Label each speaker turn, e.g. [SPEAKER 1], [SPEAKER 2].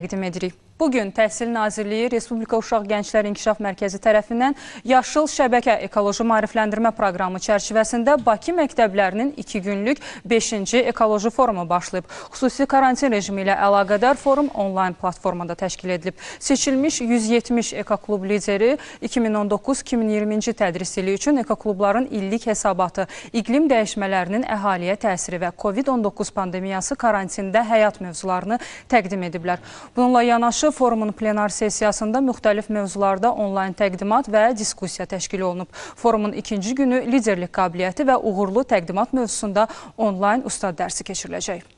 [SPEAKER 1] Təqdim edirik. Bugün Təhsil Nazirliyi Respublika Uşaq Gənclər İnkişaf Mərkəzi tərəfindən Yaşıl Şəbəkə Ekoloji Marifləndirmə Proqramı çərçivəsində Bakı məktəblərinin 2 günlük 5-ci ekoloji forumu başlayıb. Xüsusi karantin rejimi ilə əlaqədar forum onlayn platformada təşkil edilib. Seçilmiş 170 ekoklub lideri 2019-2020-ci tədris ili üçün ekoklubların illik hesabatı, iqlim dəyişmələrinin əhaliyə təsiri və COVID-19 pandemiyası karantində həyat mövzularını təqdim ediblər. Bununla yanaşı forumun plenar sessiyasında müxtəlif mövzularda onlayn təqdimat və diskussiya təşkil olunub. Forumun ikinci günü liderlik qabiliyyəti və uğurlu təqdimat mövzusunda onlayn ustad dərsi keçiriləcək.